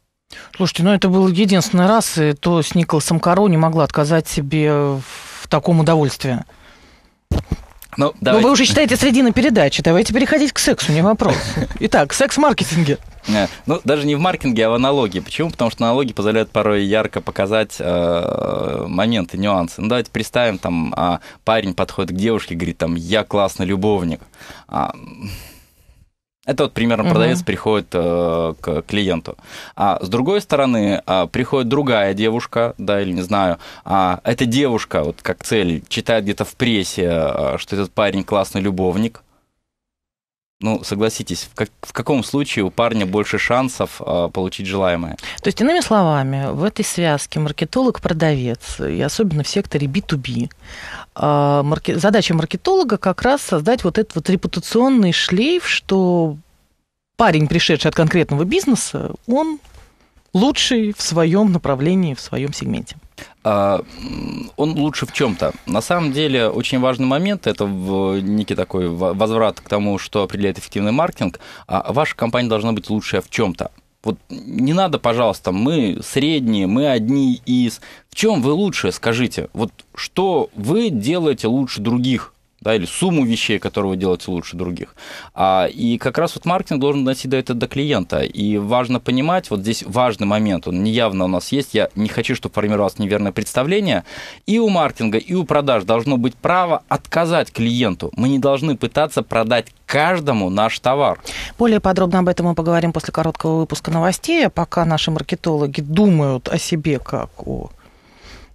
Слушайте, ну это был единственный раз, и то с Николасом Каро не могла отказать себе в таком удовольствии. Ну, давайте. Но вы уже считаете средины передачи. Давайте переходить к сексу, не вопрос. Итак, секс в маркетинге. Э, ну, даже не в маркетинге, а в аналогии. Почему? Потому что аналогии позволяют порой ярко показать э, моменты, нюансы. Ну, давайте представим, там, а, парень подходит к девушке и говорит, там, я классный любовник. А, это вот примерно угу. продавец приходит э, к клиенту. А с другой стороны, э, приходит другая девушка, да, или не знаю, а эта девушка, вот как цель, читает где-то в прессе, э, что этот парень классный любовник, ну, согласитесь, в, как, в каком случае у парня больше шансов э, получить желаемое? То есть, иными словами, в этой связке маркетолог-продавец, и особенно в секторе B2B, э, а, марке... задача маркетолога как раз создать вот этот вот репутационный шлейф, что парень, пришедший от конкретного бизнеса, он лучший в своем направлении, в своем сегменте. А, он лучше в чем-то. На самом деле очень важный момент, это некий такой возврат к тому, что определяет эффективный маркетинг. А ваша компания должна быть лучшая в чем-то. Вот не надо, пожалуйста, мы средние, мы одни из. В чем вы лучше, скажите? Вот что вы делаете лучше других? да, или сумму вещей, которые вы делаете лучше других. А, и как раз вот маркетинг должен доносить до этого до клиента. И важно понимать, вот здесь важный момент, он неявно у нас есть, я не хочу, чтобы формировалось неверное представление. И у маркетинга, и у продаж должно быть право отказать клиенту. Мы не должны пытаться продать каждому наш товар. Более подробно об этом мы поговорим после короткого выпуска новостей. А пока наши маркетологи думают о себе как о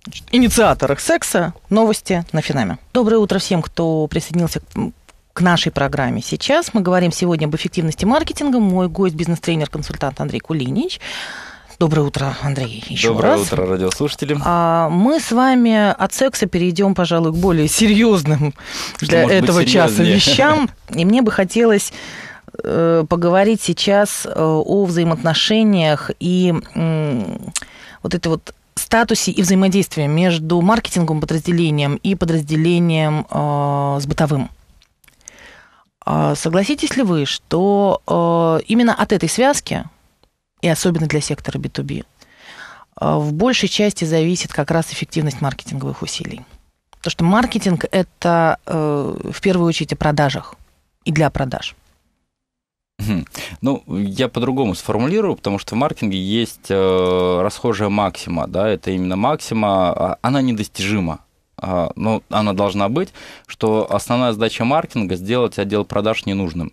Значит, инициаторах секса новости на финаме Доброе утро всем, кто присоединился к к нашей программе сейчас. Мы говорим сегодня об эффективности маркетинга. Мой гость, бизнес-тренер-консультант Андрей Кулинич. Доброе утро, Андрей, еще Доброе раз. утро, радиослушатели. А мы с вами от секса перейдем, пожалуй, к более серьезным для этого часа вещам. И мне бы хотелось э, поговорить сейчас э, о взаимоотношениях и вот этой вот статусе и взаимодействии между маркетинговым подразделением и подразделением э, с бытовым. А согласитесь ли вы, что э, именно от этой связки, и особенно для сектора B2B, э, в большей части зависит как раз эффективность маркетинговых усилий? Потому что маркетинг это э, в первую очередь о продажах и для продаж. Ну, я по-другому сформулирую, потому что в маркетинге есть э, расхожая максима, да, это именно максима, а, она недостижима, э, но она должна быть, что основная задача маркетинга сделать отдел продаж ненужным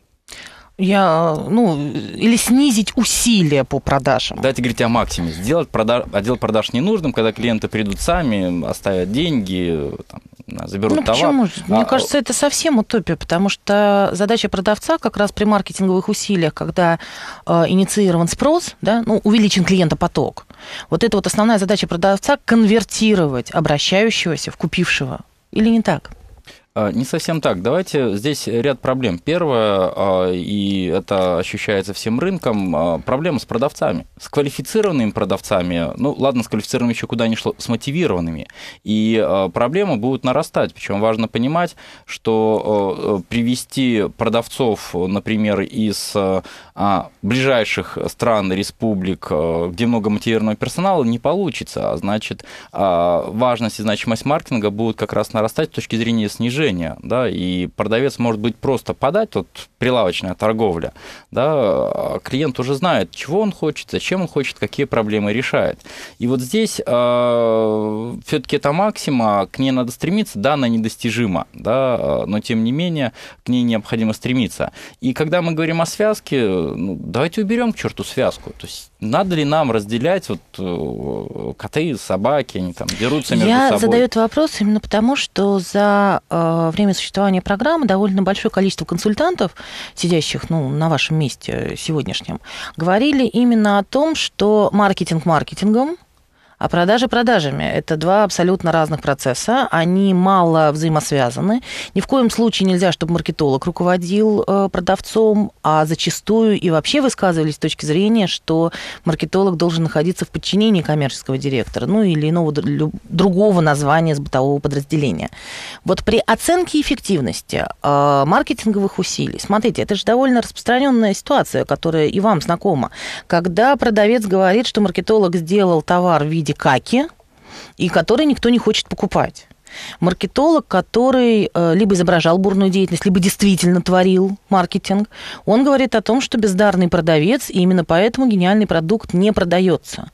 я, ну, или снизить усилия по продажам? Давайте говорить о максимуме. Сделать продаж отдел продаж ненужным, когда клиенты придут сами, оставят деньги, там, заберут ну, товар. Почему? Мне а, кажется, это совсем утопия, потому что задача продавца как раз при маркетинговых усилиях, когда э, инициирован спрос, да, ну, увеличен клиентопоток. Вот это вот основная задача продавца – конвертировать обращающегося в купившего. Или не так? А, не совсем так. Давайте здесь ряд проблем. Первое, а, и это ощущается всем рынком, а, проблема с продавцами. С квалифицированными продавцами, ну ладно, с квалифицированными еще куда ни шло, с мотивированными. И проблемы будут нарастать. Причем важно понимать, что привести продавцов, например, из ближайших стран, республик, где много мотивированного персонала, не получится. А значит, важность и значимость маркетинга будут как раз нарастать с точки зрения снижения предложение, да, и продавец может быть просто подать, вот прилавочная торговля, да, а клиент уже знает, чего он хочет, зачем он хочет, какие проблемы решает. И вот здесь э, а, все-таки это максима, к ней надо стремиться, да, она недостижима, да, а, но тем не менее к ней необходимо стремиться. И когда мы говорим о связке, ну, давайте уберем к черту связку, то есть надо ли нам разделять вот э, коты, собаки, они там дерутся между Я собой? Я задаю этот вопрос именно потому, что за э, время существования программы довольно большое количество консультантов, сидящих ну, на вашем месте сегодняшнем, говорили именно о том, что маркетинг маркетингом, а продажи продажами – это два абсолютно разных процесса. Они мало взаимосвязаны. Ни в коем случае нельзя, чтобы маркетолог руководил э, продавцом, а зачастую и вообще высказывались с точки зрения, что маркетолог должен находиться в подчинении коммерческого директора, ну или иного другого названия с бытового подразделения. Вот при оценке эффективности э, маркетинговых усилий, смотрите, это же довольно распространенная ситуация, которая и вам знакома, когда продавец говорит, что маркетолог сделал товар в виде виде каки, и который никто не хочет покупать. Маркетолог, который э, либо изображал бурную деятельность, либо действительно творил маркетинг, он говорит о том, что бездарный продавец, и именно поэтому гениальный продукт не продается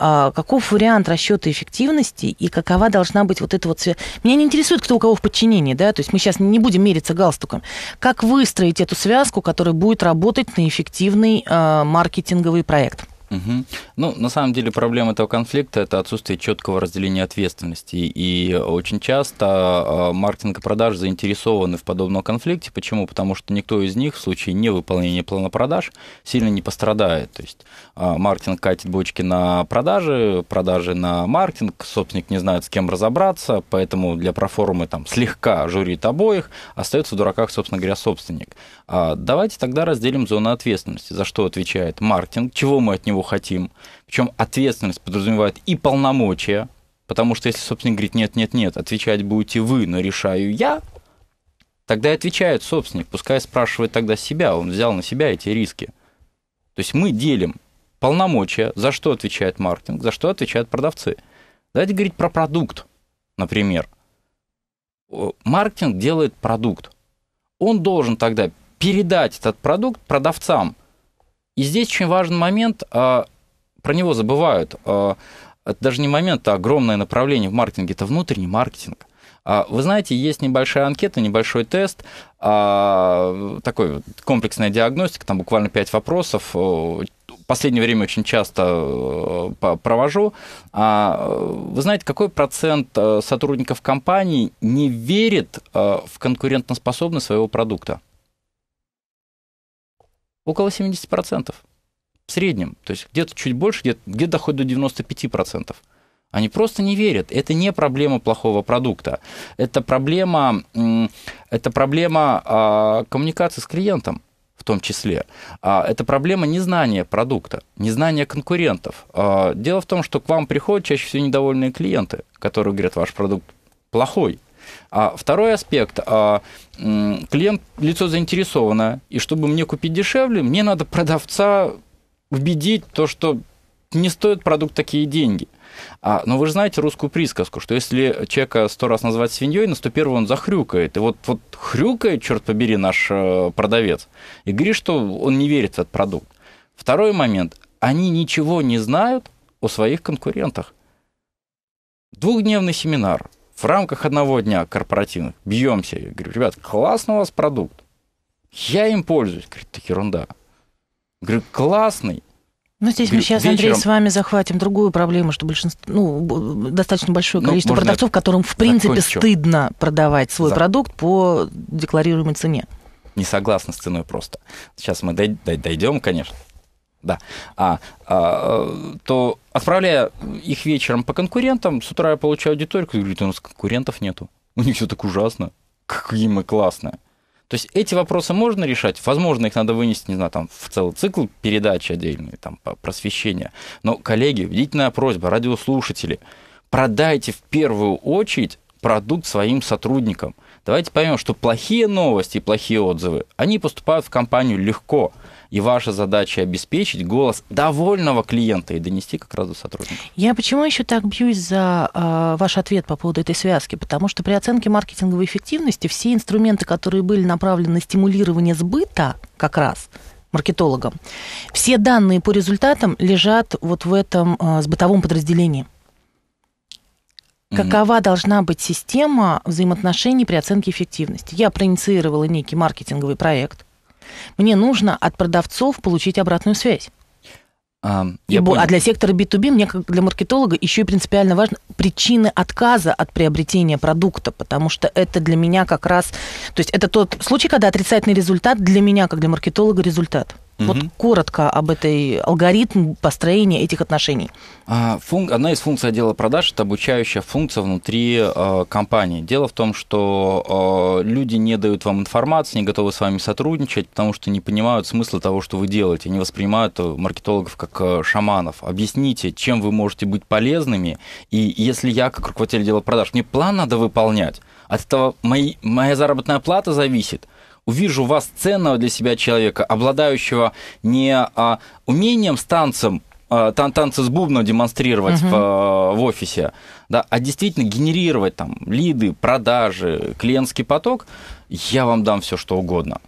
а каков вариант расчета эффективности и какова должна быть вот эта вот связь. Меня не интересует, кто у кого в подчинении, да, то есть мы сейчас не будем мериться галстуком. Как выстроить эту связку, которая будет работать на эффективный э, маркетинговый проект? Угу. Ну, на самом деле проблема этого конфликта – это отсутствие четкого разделения ответственности. И очень часто а, маркетинг и продаж заинтересованы в подобном конфликте. Почему? Потому что никто из них в случае невыполнения плана продаж сильно не пострадает. То есть а, маркетинг катит бочки на продажи, продажи на маркетинг, собственник не знает, с кем разобраться, поэтому для проформы там слегка журит обоих, остается в дураках, собственно говоря, собственник. А давайте тогда разделим зону ответственности. За что отвечает маркетинг, чего мы от него него хотим. Причем ответственность подразумевает и полномочия, потому что если собственник говорит «нет, нет, нет, отвечать будете вы, но решаю я», тогда и отвечает собственник, пускай спрашивает тогда себя, он взял на себя эти риски. То есть мы делим полномочия, за что отвечает маркетинг, за что отвечают продавцы. Давайте говорить про продукт, например. Маркетинг делает продукт. Он должен тогда передать этот продукт продавцам, и здесь очень важный момент, а, про него забывают. А, это даже не момент, а огромное направление в маркетинге, это внутренний маркетинг. А, вы знаете, есть небольшая анкета, небольшой тест, такой комплексная диагностика, там буквально 5 вопросов. В последнее время очень часто провожу. Вы знаете, какой процент э, сотрудников компании не верит э, в конкурентоспособность своего продукта? Около 70% в среднем. То есть где-то чуть больше, где-то где доходит до 95%. Они просто не верят. Это не проблема плохого продукта. Это проблема, это проблема а, коммуникации с клиентом в том числе. А, это проблема незнания продукта, незнания конкурентов. А, дело в том, что к вам приходят чаще всего недовольные клиенты, которые говорят, ваш продукт плохой. А второй аспект. А, клиент лицо заинтересовано, и чтобы мне купить дешевле, мне надо продавца убедить то, что не стоит продукт такие деньги. А, но вы же знаете русскую присказку, что если человека сто раз назвать свиньей, на сто первый он захрюкает. И вот, вот хрюкает, черт побери, наш э, продавец. И говорит, что он не верит в этот продукт. Второй момент. Они ничего не знают о своих конкурентах. Двухдневный семинар в рамках одного дня корпоративных бьемся. Я говорю, ребят, классный у вас продукт. Я им пользуюсь. Говорит, это ерунда. Говорю, классный. Ну, здесь мы сейчас, вечером... Андрей, с вами захватим другую проблему, что большинство, ну, достаточно большое ну, количество ну, продавцов, которым, в принципе, закончу. стыдно продавать свой За... продукт по декларируемой цене. Не согласна с ценой просто. Сейчас мы дойдем, конечно. Да. А, а, то отправляя их вечером по конкурентам, с утра я получаю аудиторию, которая говорит, у нас конкурентов нету. У них все так ужасно. Какие мы классные. То есть эти вопросы можно решать. Возможно, их надо вынести, не знаю, там, в целый цикл передач отдельные, там, по просвещению. Но, коллеги, бдительная просьба, радиослушатели, продайте в первую очередь продукт своим сотрудникам. Давайте поймем, что плохие новости и плохие отзывы, они поступают в компанию легко – и ваша задача обеспечить голос довольного клиента и донести как раз до сотрудника. Я почему еще так бьюсь за э, ваш ответ по поводу этой связки? Потому что при оценке маркетинговой эффективности все инструменты, которые были направлены на стимулирование сбыта, как раз маркетологам, все данные по результатам лежат вот в этом э, сбытовом подразделении. Какова должна быть система взаимоотношений при оценке эффективности? Я проинициировала некий маркетинговый проект, мне нужно от продавцов получить обратную связь. А, и, понял. а для сектора B2B, мне как для маркетолога, еще и принципиально важно причины отказа от приобретения продукта, потому что это для меня как раз... То есть это тот случай, когда отрицательный результат для меня, как для маркетолога, результат. Вот коротко об этой алгоритм построения этих отношений. А, одна из функций отдела продаж – это обучающая функция внутри э, компании. Дело в том, что э, люди не дают вам информации, не готовы с вами сотрудничать, потому что не понимают смысла того, что вы делаете, Они воспринимают э, маркетологов как шаманов. Объясните, чем вы можете быть полезными, и если я, как руководитель отдела продаж, мне план надо выполнять, от этого мои, моя заработная плата зависит – увижу вас ценного для себя человека, обладающего не а, умением с танцем а, тан танцы с бубном демонстрировать uh в, в офисе, да, а действительно генерировать там лиды, продажи, клиентский поток, я вам дам все что угодно.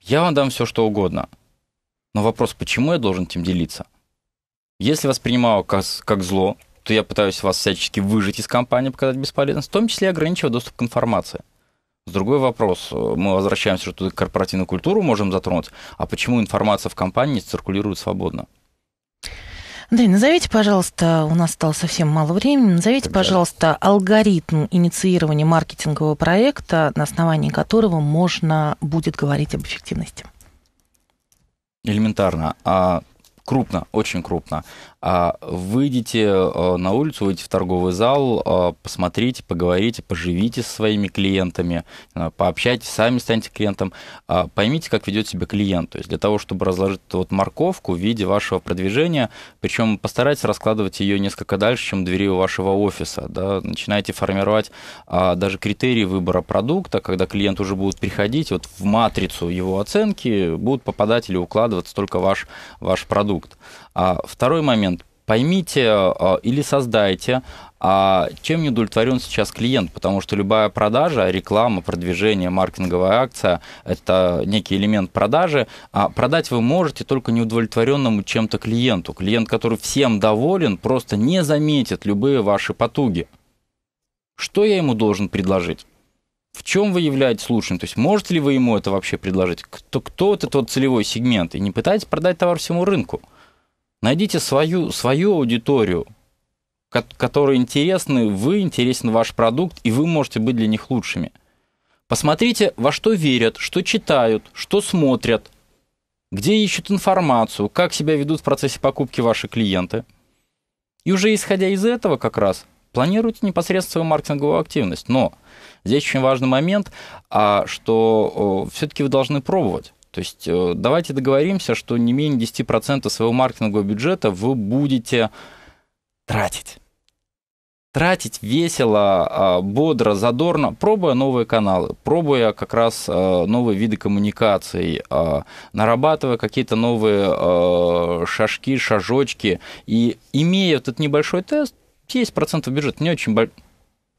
Я вам дам все что угодно. Но вопрос, почему я должен этим делиться? Если воспринимаю как, как зло, то я пытаюсь вас всячески выжить из компании, показать бесполезность, в том числе ограничивая доступ к информации. Другой вопрос, мы возвращаемся что к корпоративную культуру, можем затронуть, а почему информация в компании циркулирует свободно? Андрей, назовите, пожалуйста, у нас стало совсем мало времени, назовите, Тогда... пожалуйста, алгоритм инициирования маркетингового проекта, на основании которого можно будет говорить об эффективности. Элементарно. А крупно, очень крупно. А выйдите э, на улицу, выйдите в торговый зал, э, посмотрите, поговорите, поживите со своими клиентами, э, пообщайтесь, сами станьте клиентом, а поймите, как ведет себя клиент. То есть для того, чтобы разложить вот морковку в виде вашего продвижения, причем постарайтесь раскладывать ее несколько дальше, чем двери вашего офиса. Да? Начинайте формировать а, даже критерии выбора продукта, когда клиент уже будет приходить, вот в матрицу его оценки будут попадать или укладываться только ваш, ваш продукт продукт. А второй момент. Поймите э, или создайте, а чем не удовлетворен сейчас клиент, потому что любая продажа, реклама, продвижение, маркетинговая акция – это некий элемент продажи, а продать вы можете только неудовлетворенному чем-то клиенту. Клиент, который всем доволен, просто не заметит любые ваши потуги. Что я ему должен предложить? в чем вы являетесь лучшим? То есть можете ли вы ему это вообще предложить? Кто, кто вот этот вот целевой сегмент? И не пытайтесь продать товар всему рынку. Найдите свою, свою аудиторию, которые интересны, вы интересен ваш продукт, и вы можете быть для них лучшими. Посмотрите, во что верят, что читают, что смотрят, где ищут информацию, как себя ведут в процессе покупки ваши клиенты. И уже исходя из этого как раз планируйте непосредственно свою маркетинговую активность. Но здесь очень важный момент, а, что все-таки вы должны пробовать. То есть э, давайте договоримся, что не менее 10% своего маркетингового бюджета вы будете тратить. Тратить весело, а, бодро, задорно, пробуя новые каналы, пробуя как раз э, новые виды коммуникаций, а, нарабатывая какие-то новые э, шажки, шажочки. И имея этот небольшой тест, 70% бюджета не очень большой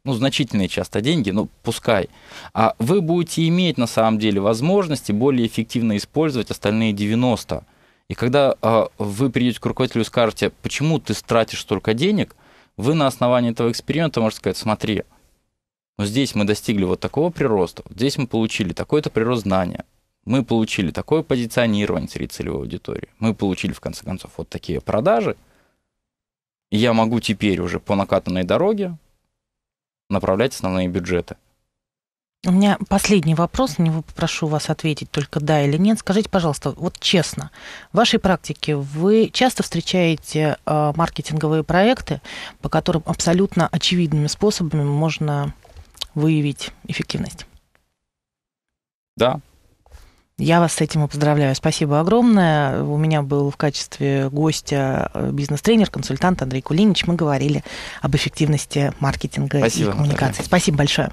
ну, значительные часто деньги, ну, пускай, а вы будете иметь на самом деле возможности более эффективно использовать остальные 90. И когда э, вы придете к руководителю и скажете, почему ты тратишь столько денег, вы на основании этого эксперимента можете сказать, смотри, вот ну, здесь мы достигли вот такого прироста, здесь мы получили такой-то прирост знания, мы получили такое позиционирование среди целевой аудитории, мы получили, в конце концов, вот такие продажи – я могу теперь уже по накатанной дороге направлять основные бюджеты. У меня последний вопрос, на него попрошу вас ответить только да или нет. Скажите, пожалуйста, вот честно, в вашей практике вы часто встречаете э, маркетинговые проекты, по которым абсолютно очевидными способами можно выявить эффективность? Да, я вас с этим и поздравляю. Спасибо огромное. У меня был в качестве гостя э, бизнес-тренер, консультант Андрей Кулинич. Мы говорили об эффективности маркетинга Спасибо, и коммуникации. Наталья. Спасибо большое.